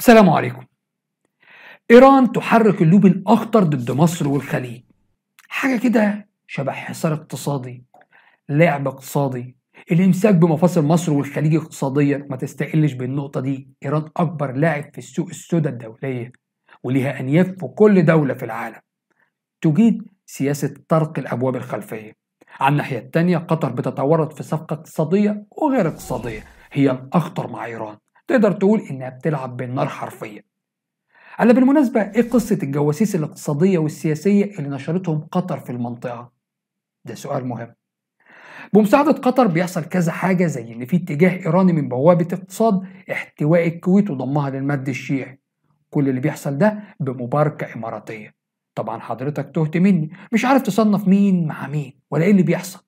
السلام عليكم إيران تحرك اللوب الاخطر ضد مصر والخليج حاجة كده شبه حصار اقتصادي لعب اقتصادي الامساك بمفاصل مصر والخليج اقتصاديا ما تستقلش بالنقطة دي إيران أكبر لاعب في السوق السوداء الدولية وليها أنياب في كل دولة في العالم تجيد سياسة طرق الأبواب الخلفية على الناحية التانية قطر بتتورط في صفقة اقتصادية وغير اقتصادية هي الأخطر مع إيران تقدر تقول إنها بتلعب بالنار حرفيا على بالمناسبة إيه قصة الجواسيس الاقتصادية والسياسية اللي نشرتهم قطر في المنطقة؟ ده سؤال مهم بمساعدة قطر بيحصل كذا حاجة زي إن في اتجاه إيراني من بوابة اقتصاد احتواء الكويت وضمها للمد الشيعي كل اللي بيحصل ده بمباركة إماراتية طبعا حضرتك تهت مني مش عارف تصنف مين مع مين ولا إيه اللي بيحصل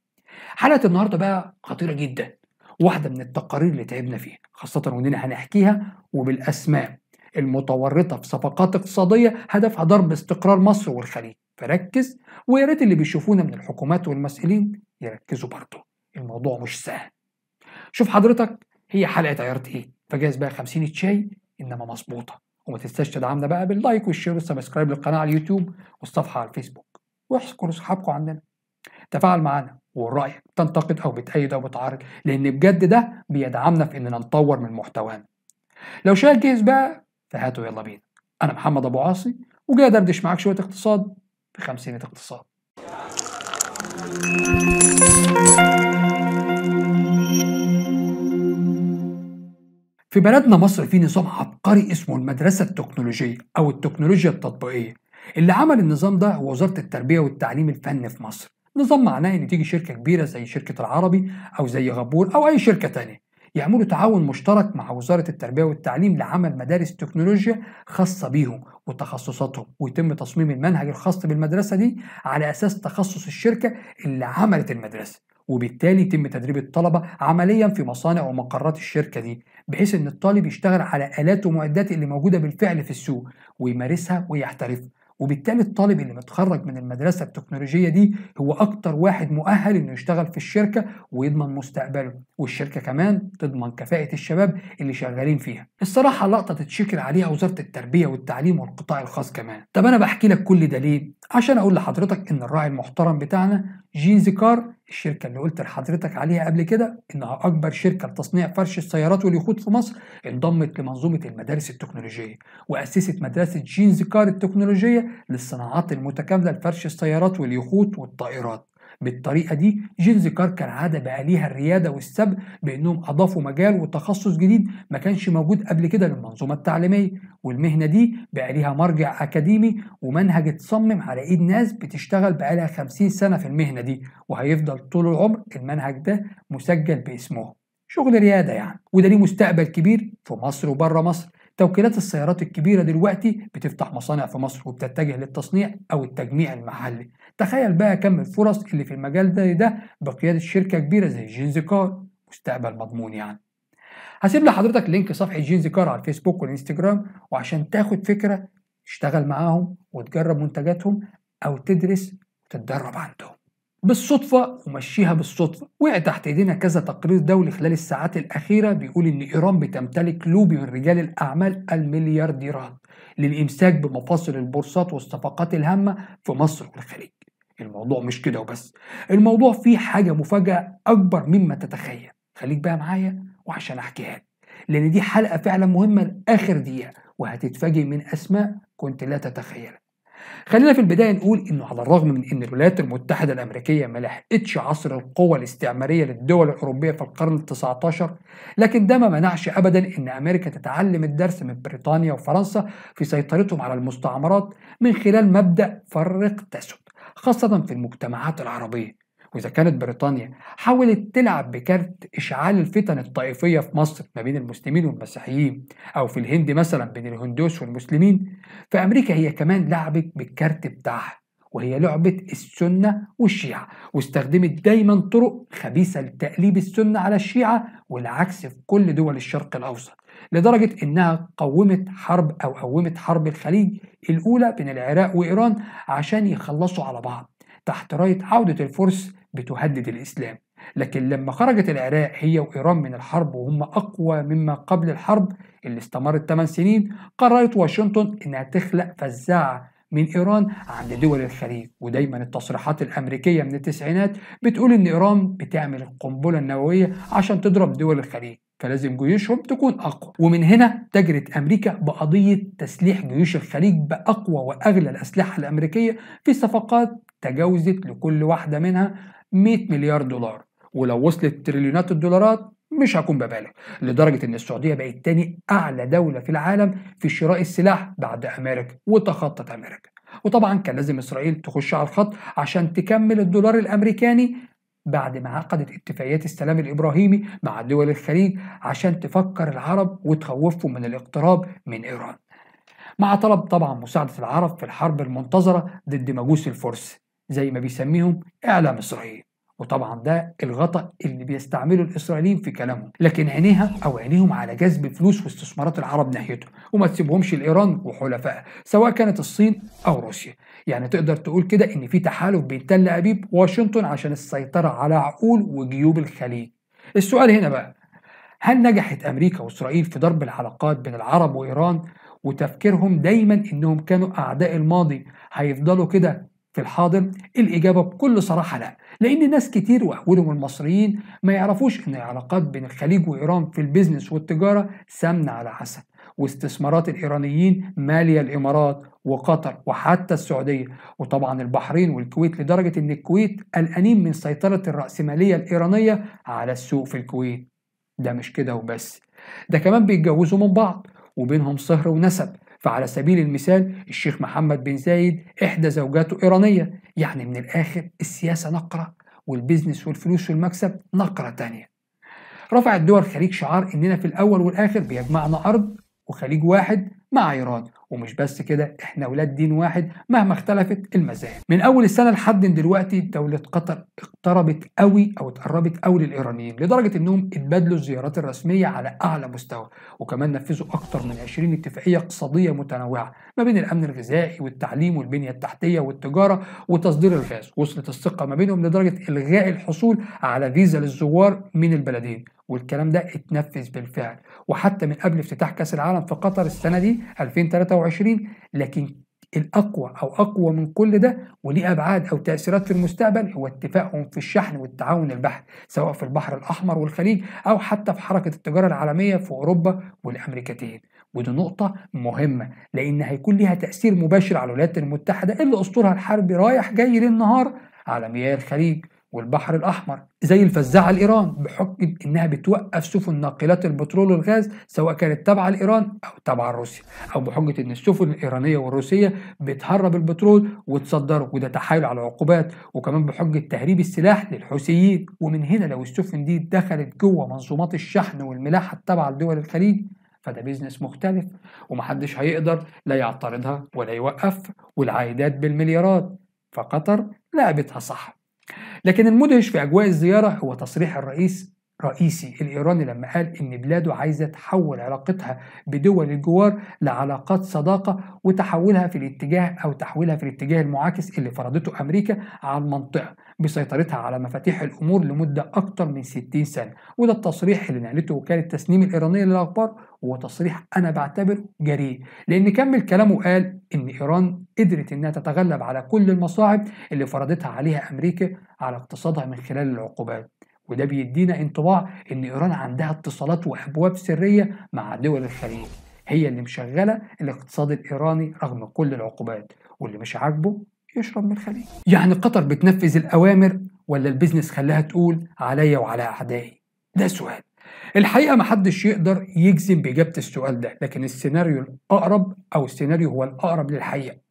حلقة النهاردة بقى خطيرة جدا واحدة من التقارير اللي تعبنا فيها خاصة وإننا هنحكيها وبالأسماء المتورطة في صفقات اقتصادية هدفها ضرب استقرار مصر والخليج فركز ويا ريت اللي بيشوفونا من الحكومات والمسؤولين يركزوا برضه الموضوع مش سهل شوف حضرتك هي حلقة عيارة ايه فجاز بقى 50 شاي انما مظبوطة وما تنساش تدعمنا بقى باللايك والشير والسبسكرايب للقناة على اليوتيوب والصفحة على الفيسبوك واحكوا لاصحابكم عندنا تفاعل معانا وقول رايك تنتقد او بتأيد او بتعارض لان بجد ده بيدعمنا في اننا نطور من محتوانا لو شايل جاهز بقى فهاتوا يلا بينا انا محمد ابو عاصي وجاي دردش معاك شويه اقتصاد في خمسينة اقتصاد في بلدنا مصر في نظام عبقري اسمه المدرسة التكنولوجية أو التكنولوجيا التطبيقية اللي عمل النظام ده هو وزارة التربية والتعليم الفني في مصر نظام معناه ان تيجي شركه كبيره زي شركه العربي او زي غبور او اي شركه تانية يعملوا تعاون مشترك مع وزاره التربيه والتعليم لعمل مدارس تكنولوجيا خاصه بيهم وتخصصاتهم ويتم تصميم المنهج الخاص بالمدرسه دي على اساس تخصص الشركه اللي عملت المدرسه وبالتالي يتم تدريب الطلبه عمليا في مصانع ومقرات الشركه دي بحيث ان الطالب يشتغل على الات ومعدات اللي موجوده بالفعل في السوق ويمارسها ويحترفها وبالتالي الطالب اللي متخرج من المدرسه التكنولوجيه دي هو اكتر واحد مؤهل انه يشتغل في الشركه ويضمن مستقبله والشركه كمان تضمن كفاءه الشباب اللي شغالين فيها الصراحه لقطه تتشكر عليها وزاره التربيه والتعليم والقطاع الخاص كمان طب انا بحكي لك كل ده ليه عشان اقول لحضرتك ان الراعي المحترم بتاعنا جين زيكار الشركة اللي قلت لحضرتك عليها قبل كده إنها أكبر شركة لتصنيع فرش السيارات واليخوت في مصر انضمت لمنظومة المدارس التكنولوجية وأسست مدرسة جين زيكار التكنولوجية للصناعات المتكاملة لفرش السيارات واليخوت والطائرات بالطريقة دي جينز كان عادة بقى ليها الريادة والسب بأنهم أضافوا مجال وتخصص جديد ما كانش موجود قبل كده للمنظومة التعليمية والمهنة دي بقى ليها مرجع أكاديمي ومنهج اتصمم على إيد ناس بتشتغل بقى لها 50 سنة في المهنة دي وهيفضل طول العمر المنهج ده مسجل باسمهم شغل ريادة يعني وده ليه مستقبل كبير في مصر وبره مصر توكيلات السيارات الكبيرة دلوقتي بتفتح مصانع في مصر وبتتجه للتصنيع أو التجميع المحلي تخيل بقى كم الفرص اللي في المجال ده ده بقيادة شركة كبيرة زي جينز كار مستقبل مضمون يعني هسيب لحضرتك لينك صفحة جينز كار على الفيسبوك والانستجرام وعشان تاخد فكرة تشتغل معاهم وتجرب منتجاتهم أو تدرس وتتدرب عندهم بالصدفة ومشيها بالصدفة وقع تحت ايدينا كذا تقرير دولي خلال الساعات الأخيرة بيقول إن إيران بتمتلك لوبي من رجال الأعمال المليارديرات للإمساك بمفاصل البورصات والصفقات الهامة في مصر والخليج الموضوع مش كده وبس الموضوع فيه حاجة مفاجأة أكبر مما تتخيل خليك بقى معايا وعشان أحكيها لك لأن دي حلقة فعلا مهمة لآخر دقيقة وهتتفاجئ من أسماء كنت لا تتخيلها خلينا في البدايه نقول انه على الرغم من ان الولايات المتحده الامريكيه ما لحقتش عصر القوة الاستعماريه للدول الاوروبيه في القرن ال19 لكن ده ما منعش ابدا ان امريكا تتعلم الدرس من بريطانيا وفرنسا في سيطرتهم على المستعمرات من خلال مبدا فرق تسد خاصه في المجتمعات العربيه وإذا كانت بريطانيا حاولت تلعب بكارت إشعال الفتن الطائفية في مصر ما بين المسلمين والمسيحيين أو في الهند مثلا بين الهندوس والمسلمين فأمريكا هي كمان لعبت بالكارت بتاعها وهي لعبة السنة والشيعة واستخدمت دايما طرق خبيثة لتقليب السنة على الشيعة والعكس في كل دول الشرق الأوسط لدرجة إنها قومت حرب أو قومت حرب الخليج الأولى بين العراق وإيران عشان يخلصوا على بعض تحت راية عودة الفرس بتهدد الإسلام لكن لما خرجت العراق هي وإيران من الحرب وهم أقوى مما قبل الحرب اللي استمرت 8 سنين قررت واشنطن إنها تخلق فزاعة من إيران عند دول الخليج ودايما التصريحات الأمريكية من التسعينات بتقول إن إيران بتعمل القنبلة النووية عشان تضرب دول الخليج فلازم جيوشهم تكون أقوى ومن هنا تجرت أمريكا بقضية تسليح جيوش الخليج بأقوى وأغلى الأسلحة الأمريكية في صفقات تجاوزت لكل واحدة منها 100 مليار دولار ولو وصلت تريليونات الدولارات مش هكون ببالغ لدرجة ان السعودية بقت تاني اعلى دولة في العالم في شراء السلاح بعد امريكا وتخطت امريكا وطبعا كان لازم اسرائيل تخش على الخط عشان تكمل الدولار الامريكاني بعد ما عقدت اتفاقيات السلام الابراهيمي مع دول الخليج عشان تفكر العرب وتخوفهم من الاقتراب من ايران مع طلب طبعا مساعدة العرب في الحرب المنتظرة ضد مجوس الفرس زي ما بيسميهم إعلام إسرائيل وطبعا ده الغطاء اللي بيستعمله الاسرائيليين في كلامهم لكن عينيها او عينيهم على جذب فلوس واستثمارات العرب ناحيته وما تسيبهمش لايران وحلفائها سواء كانت الصين او روسيا يعني تقدر تقول كده ان في تحالف بين تل ابيب وواشنطن عشان السيطره على عقول وجيوب الخليج السؤال هنا بقى هل نجحت امريكا واسرائيل في ضرب العلاقات بين العرب وايران وتفكيرهم دايما انهم كانوا اعداء الماضي هيفضلوا كده في الحاضر؟ الإجابة بكل صراحة لا لأن ناس كتير وأولهم المصريين ما يعرفوش إن العلاقات بين الخليج وإيران في البيزنس والتجارة سمنة على عسل واستثمارات الإيرانيين مالية الإمارات وقطر وحتى السعودية وطبعا البحرين والكويت لدرجة إن الكويت قلقانين من سيطرة الرأسمالية الإيرانية على السوق في الكويت ده مش كده وبس ده كمان بيتجوزوا من بعض وبينهم صهر ونسب فعلى سبيل المثال الشيخ محمد بن زايد إحدى زوجاته إيرانية يعني من الآخر السياسة نقرة والبيزنس والفلوس والمكسب نقرة تانية رفعت دول الخليج شعار إننا في الأول والآخر بيجمعنا أرض وخليج واحد مع إيران ومش بس كده احنا ولاد دين واحد مهما اختلفت المذاهب من اول السنه لحد دلوقتي دوله قطر اقتربت قوي او اتقربت قوي للايرانيين لدرجه انهم اتبادلوا الزيارات الرسميه على اعلى مستوى وكمان نفذوا اكتر من 20 اتفاقيه اقتصاديه متنوعه ما بين الامن الغذائي والتعليم والبنيه التحتيه والتجاره وتصدير الغاز وصلت الثقه ما بينهم لدرجه الغاء الحصول على فيزا للزوار من البلدين والكلام ده اتنفذ بالفعل وحتى من قبل افتتاح كاس العالم في قطر السنه دي 2023 120 لكن الأقوى أو أقوى من كل ده وليه أبعاد أو تأثيرات في المستقبل هو اتفاقهم في الشحن والتعاون البحث سواء في البحر الأحمر والخليج أو حتى في حركة التجارة العالمية في أوروبا والأمريكتين ودي نقطة مهمة لأن هيكون ليها تأثير مباشر على الولايات المتحدة اللي أسطولها الحربي رايح جاي للنهار على مياه الخليج والبحر الأحمر زي الفزاعة لإيران بحكم إنها بتوقف سفن ناقلات البترول والغاز سواء كانت تابعة لإيران أو تابعة لروسيا أو بحجة إن السفن الإيرانية والروسية بتهرب البترول وتصدره وده تحايل على عقوبات وكمان بحجة تهريب السلاح للحوثيين ومن هنا لو السفن دي دخلت جوه منظومات الشحن والملاحة التابعة لدول الخليج فده بيزنس مختلف ومحدش هيقدر لا يعترضها ولا يوقف والعائدات بالمليارات فقطر لعبتها صح لكن المدهش في أجواء الزيارة هو تصريح الرئيس رئيسي الإيراني لما قال إن بلاده عايزة تحول علاقتها بدول الجوار لعلاقات صداقة وتحولها في الاتجاه أو تحويلها في الاتجاه المعاكس اللي فرضته أمريكا على المنطقة بسيطرتها على مفاتيح الأمور لمدة اكثر من 60 سنة وده التصريح اللي نقلته وكالة تسنيم الإيرانية للأخبار وهو تصريح أنا بعتبره جريء لأن كمل كلامه قال إن إيران قدرت انها تتغلب على كل المصاعب اللي فرضتها عليها امريكا على اقتصادها من خلال العقوبات وده بيدينا انطباع ان ايران عندها اتصالات وابواب سريه مع دول الخليج هي اللي مشغله الاقتصاد الايراني رغم كل العقوبات واللي مش عاجبه يشرب من الخليج يعني قطر بتنفذ الاوامر ولا البيزنس خلاها تقول عليا وعلى اعدائي ده سؤال الحقيقه محدش يقدر يجزم باجابه السؤال ده لكن السيناريو الاقرب او السيناريو هو الاقرب للحقيقه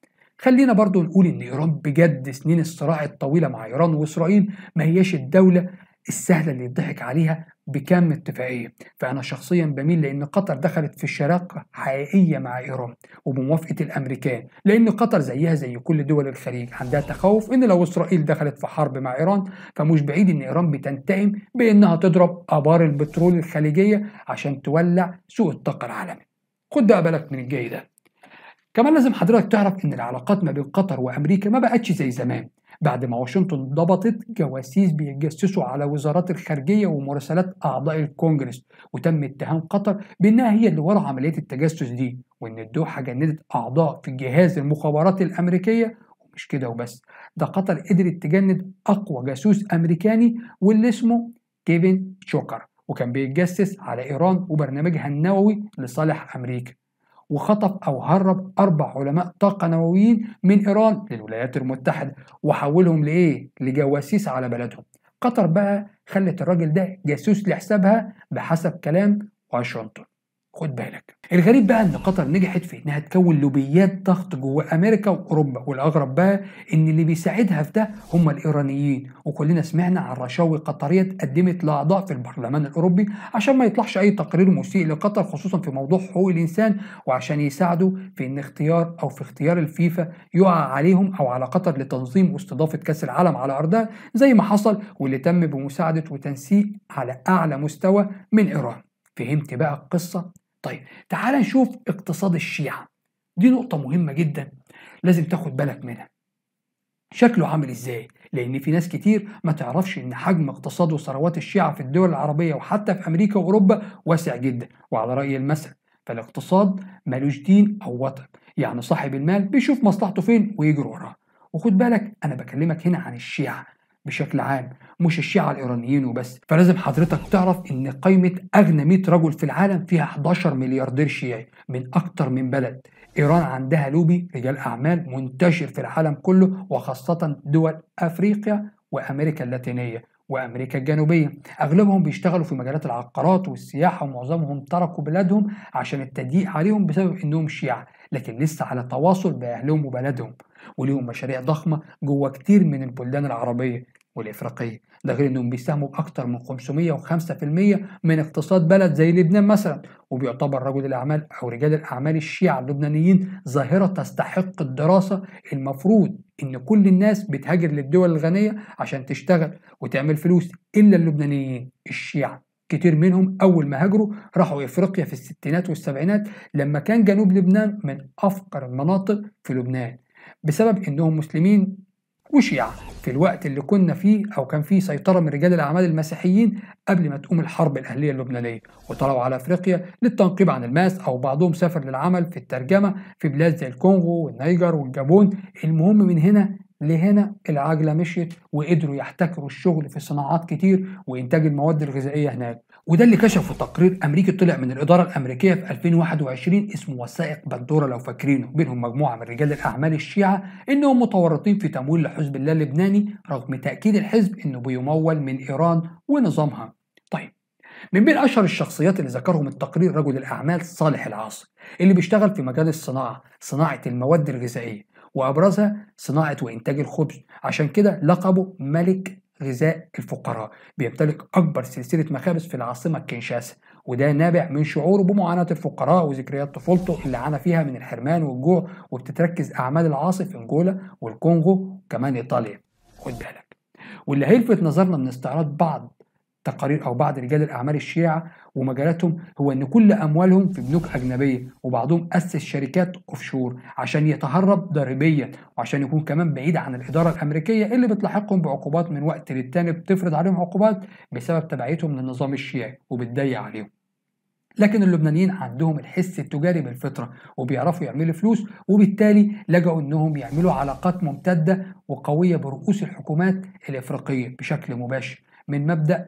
خلينا برضو نقول ان ايران بجد سنين الصراع الطويله مع ايران واسرائيل ما هياش الدوله السهله اللي يضحك عليها بكم اتفاقيه فانا شخصيا بميل لان قطر دخلت في شراكه حقيقيه مع ايران وبموافقه الامريكان لان قطر زيها زي كل دول الخليج عندها تخوف ان لو اسرائيل دخلت في حرب مع ايران فمش بعيد ان ايران بتنتقم بانها تضرب ابار البترول الخليجيه عشان تولع سوق الطاقه العالمي خد بالك من الجاي ده كمان لازم حضرتك تعرف ان العلاقات ما بين قطر وامريكا ما بقتش زي زمان بعد ما واشنطن ضبطت جواسيس بيتجسسوا على وزارات الخارجيه ومراسلات اعضاء الكونجرس وتم اتهام قطر بانها هي اللي ورا عمليه التجسس دي وان الدوحه جندت اعضاء في جهاز المخابرات الامريكيه ومش كده وبس ده قطر قدرت تجند اقوى جاسوس امريكاني واللي اسمه كيفن شوكر وكان بيتجسس على ايران وبرنامجها النووي لصالح امريكا وخطف أو هرب أربع علماء طاقة نوويين من إيران للولايات المتحدة وحولهم لإيه؟ لجواسيس على بلدهم قطر بقى خلت الراجل ده جاسوس لحسابها بحسب كلام واشنطن خد بالك الغريب بقى ان قطر نجحت في انها تكون لوبيات ضغط جوه امريكا واوروبا والاغرب بقى ان اللي بيساعدها في ده هم الايرانيين وكلنا سمعنا عن رشاوي قطريه اتقدمت لاعضاء في البرلمان الاوروبي عشان ما يطلعش اي تقرير مسيء لقطر خصوصا في موضوع حقوق الانسان وعشان يساعدوا في ان اختيار او في اختيار الفيفا يقع عليهم او على قطر لتنظيم واستضافه كاس العالم على ارضها زي ما حصل واللي تم بمساعده وتنسيق على اعلى مستوى من ايران فهمت بقى القصة طيب تعال نشوف اقتصاد الشيعة دي نقطة مهمة جدا لازم تاخد بالك منها شكله عامل ازاي لان في ناس كتير ما تعرفش ان حجم اقتصاد وثروات الشيعة في الدول العربية وحتى في امريكا واوروبا واسع جدا وعلى رأي المثل فالاقتصاد مالوش دين او وطن يعني صاحب المال بيشوف مصلحته فين ويجري وراها وخد بالك انا بكلمك هنا عن الشيعة بشكل عام مش الشيعة الإيرانيين وبس فلازم حضرتك تعرف إن قائمة أغنى 100 رجل في العالم فيها 11 ملياردير شيعي من أكتر من بلد إيران عندها لوبي رجال أعمال منتشر في العالم كله وخاصة دول أفريقيا وأمريكا اللاتينية وامريكا الجنوبيه اغلبهم بيشتغلوا في مجالات العقارات والسياحه ومعظمهم تركوا بلادهم عشان التضييق عليهم بسبب انهم شيعه لكن لسه على تواصل باهلهم وبلدهم وليهم مشاريع ضخمة جوه كتير من البلدان العربية والإفريقية ده غير إنهم بيساهموا بأكتر من 505% من اقتصاد بلد زي لبنان مثلا وبيعتبر رجل الأعمال أو رجال الأعمال الشيعة اللبنانيين ظاهرة تستحق الدراسة المفروض إن كل الناس بتهاجر للدول الغنية عشان تشتغل وتعمل فلوس إلا اللبنانيين الشيعة كتير منهم أول ما هاجروا راحوا إفريقيا في الستينات والسبعينات لما كان جنوب لبنان من أفقر المناطق في لبنان بسبب انهم مسلمين وشيعه في الوقت اللي كنا فيه او كان فيه سيطره من رجال الاعمال المسيحيين قبل ما تقوم الحرب الاهليه اللبنانيه وطلعوا على افريقيا للتنقيب عن الماس او بعضهم سافر للعمل في الترجمه في بلاد زي الكونغو والنيجر والجابون المهم من هنا لهنا العجله مشيت وقدروا يحتكروا الشغل في صناعات كتير وانتاج المواد الغذائيه هناك وده اللي كشفه تقرير امريكي طلع من الاداره الامريكيه في 2021 اسمه وثائق بندوره لو فاكرينه بينهم مجموعه من رجال الاعمال الشيعه انهم متورطين في تمويل لحزب الله اللبناني رغم تاكيد الحزب انه بيمول من ايران ونظامها. طيب من بين اشهر الشخصيات اللي ذكرهم التقرير رجل الاعمال صالح العاصي اللي بيشتغل في مجال الصناعه، صناعه المواد الغذائيه وابرزها صناعه وانتاج الخبز عشان كده لقبه ملك غذاء الفقراء بيمتلك أكبر سلسلة مخابز في العاصمة كينشاسا وده نابع من شعوره بمعاناة الفقراء وذكريات طفولته اللي عانى فيها من الحرمان والجوع وبتتركز أعمال العاصف أنجولا والكونغو وكمان إيطاليا خد بالك واللي هيلفت نظرنا من استعراض بعض تقارير أو بعض رجال الأعمال الشيعة ومجالاتهم هو أن كل أموالهم في بنوك أجنبية وبعضهم أسس شركات اوف شور عشان يتهرب ضريبيا وعشان يكون كمان بعيد عن الإدارة الأمريكية اللي بتلاحقهم بعقوبات من وقت للتاني بتفرض عليهم عقوبات بسبب تبعيتهم للنظام الشيعي وبتضيق عليهم لكن اللبنانيين عندهم الحس التجاري بالفطره وبيعرفوا يعملوا فلوس وبالتالي لجأوا انهم يعملوا علاقات ممتده وقويه برؤوس الحكومات الافريقيه بشكل مباشر من مبدا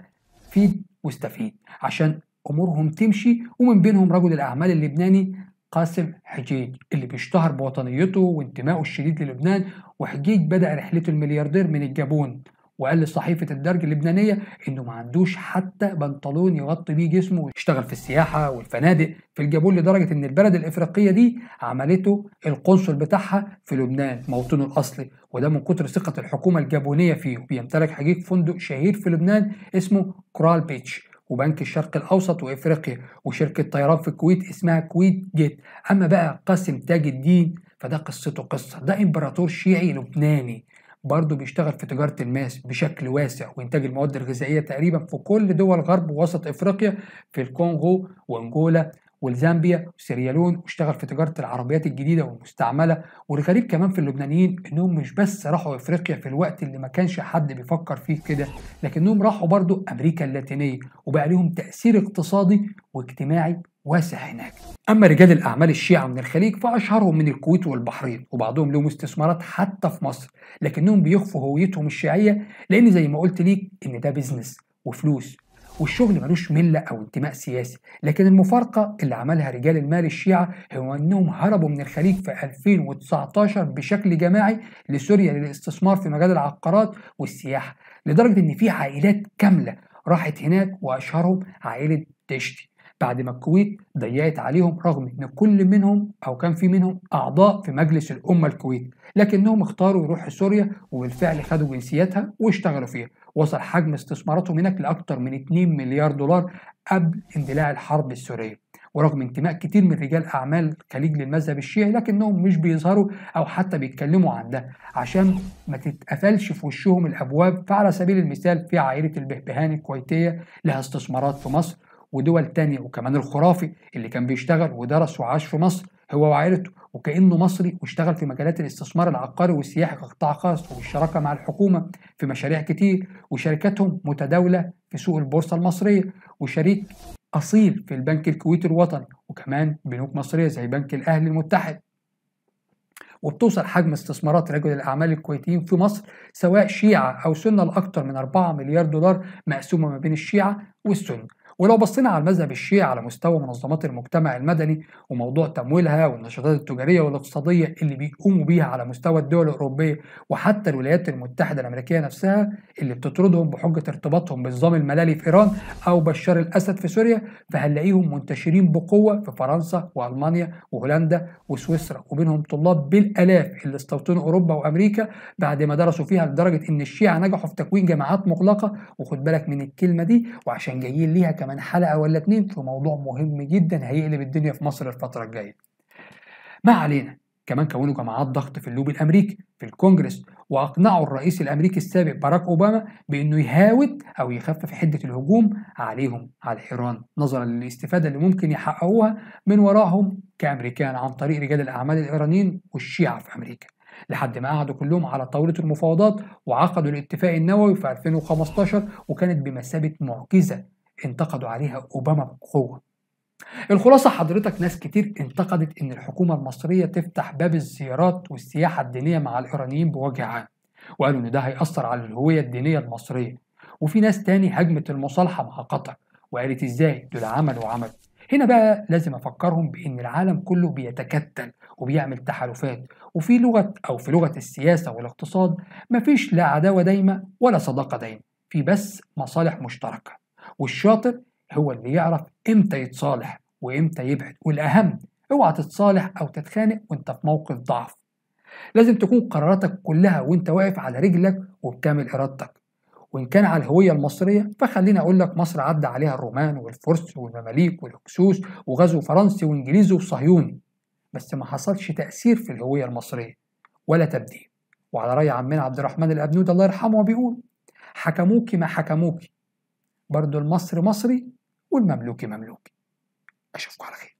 فيد واستفيد عشان امورهم تمشي ومن بينهم رجل الاعمال اللبناني قاسم حجيج اللي بيشتهر بوطنيته وانتمائه الشديد للبنان وحجيج بدأ رحلته الملياردير من الجابون وقال لصحيفه الدرج اللبنانيه انه ما عندوش حتى بنطلون يغطي بيه جسمه اشتغل في السياحه والفنادق في الجابون لدرجه ان البلد الافريقيه دي عملته القنصل بتاعها في لبنان موطنه الاصلي وده من كتر ثقه الحكومه الجابونيه فيه بيمتلك حقيق فندق شهير في لبنان اسمه كرال بيتش وبنك الشرق الاوسط وافريقيا وشركه طيران في الكويت اسمها كويت جيت اما بقى قاسم تاج الدين فده قصته قصه ده امبراطور شيعي لبناني برضه بيشتغل في تجارة الماس بشكل واسع وإنتاج المواد الغذائية تقريبا في كل دول غرب ووسط إفريقيا في الكونغو وأنجولا والزامبيا وسيريالون واشتغل في تجارة العربيات الجديدة والمستعملة والغريب كمان في اللبنانيين إنهم مش بس راحوا إفريقيا في الوقت اللي ما كانش حد بيفكر فيه كده لكنهم راحوا برضه أمريكا اللاتينية وبقى لهم تأثير اقتصادي واجتماعي واسع هناك أما رجال الأعمال الشيعة من الخليج فأشهرهم من الكويت والبحرين وبعضهم لهم استثمارات حتى في مصر لكنهم بيخفوا هويتهم الشيعية لأن زي ما قلت ليك إن ده بيزنس وفلوس والشغل ملوش ملة أو انتماء سياسي لكن المفارقة اللي عملها رجال المال الشيعة هو أنهم هربوا من الخليج في 2019 بشكل جماعي لسوريا للاستثمار في مجال العقارات والسياحة لدرجة إن في عائلات كاملة راحت هناك وأشهرهم عائلة تشتي بعد ما الكويت ضيقت عليهم رغم ان كل منهم او كان في منهم اعضاء في مجلس الامه الكويتي لكنهم اختاروا يروحوا سوريا وبالفعل خدوا جنسياتها واشتغلوا فيها وصل حجم استثماراتهم هناك لاكثر من 2 مليار دولار قبل اندلاع الحرب السوريه ورغم انتماء كتير من رجال اعمال الخليج للمذهب الشيعي لكنهم مش بيظهروا او حتى بيتكلموا عن ده عشان ما تتقفلش في وشهم الابواب فعلى سبيل المثال في عائله البهبهان الكويتيه لها استثمارات في مصر ودول تانية وكمان الخرافي اللي كان بيشتغل ودرس وعاش في مصر هو وعائلته وكأنه مصري واشتغل في مجالات الاستثمار العقاري والسياحة كقطاع خاص والشراكة مع الحكومة في مشاريع كتير وشركاتهم متداولة في سوق البورصة المصرية وشريك أصيل في البنك الكويتي الوطني وكمان بنوك مصرية زي بنك الأهلي المتحد وبتوصل حجم استثمارات رجل الأعمال الكويتيين في مصر سواء شيعة أو سنة لأكثر من 4 مليار دولار مقسومة ما بين الشيعة والسنة ولو بصينا على المذهب الشيعي على مستوى منظمات المجتمع المدني وموضوع تمويلها والنشاطات التجارية والاقتصادية اللي بيقوموا بيها على مستوى الدول الأوروبية وحتى الولايات المتحدة الأمريكية نفسها اللي بتطردهم بحجة ارتباطهم بالنظام الملالي في إيران أو بشار الأسد في سوريا فهنلاقيهم منتشرين بقوة في فرنسا وألمانيا وهولندا وسويسرا وبينهم طلاب بالآلاف اللي استوطنوا أوروبا وأمريكا بعد ما درسوا فيها لدرجة إن الشيعة نجحوا في تكوين جماعات مغلقة وخد بالك من الكلمة دي وعشان جايين ليها كمان كمان حلقه ولا اتنين في موضوع مهم جدا هيقلب الدنيا في مصر الفتره الجايه. ما علينا كمان كونوا جماعات ضغط في اللوبي الامريكي في الكونجرس واقنعوا الرئيس الامريكي السابق باراك اوباما بانه يهاوت او يخفف حده الهجوم عليهم على ايران نظرا للاستفاده اللي ممكن يحققوها من وراهم كامريكان عن طريق رجال الاعمال الايرانيين والشيعه في امريكا لحد ما قعدوا كلهم على طاوله المفاوضات وعقدوا الاتفاق النووي في 2015 وكانت بمثابه معجزه انتقدوا عليها أوباما بقوة الخلاصة حضرتك ناس كتير انتقدت إن الحكومة المصرية تفتح باب الزيارات والسياحة الدينية مع الإيرانيين بوجه عام وقالوا إن ده هيأثر على الهوية الدينية المصرية وفي ناس تاني هجمت المصالحة مع قطر وقالت إزاي دول عملوا عمل هنا بقى لازم أفكرهم بإن العالم كله بيتكتل وبيعمل تحالفات وفي لغة أو في لغة السياسة والاقتصاد مفيش لا عداوة دايمة ولا صداقة دايمة في بس مصالح مشتركة والشاطر هو اللي يعرف امتى يتصالح وامتى يبعد والاهم اوعى تتصالح او تتخانق وانت في موقف ضعف لازم تكون قراراتك كلها وانت واقف على رجلك وبكامل ارادتك وان كان على الهويه المصريه فخليني اقول لك مصر عدى عليها الرومان والفرس والمماليك والهكسوس وغزو فرنسي وانجليزي وصهيوني بس ما حصلش تاثير في الهويه المصريه ولا تبديل وعلى راي عمنا عبد الرحمن الابنود الله يرحمه بيقول حكموك ما حكموكي برضو المصري مصري والمملوكي مملوكي أشوفكم على خير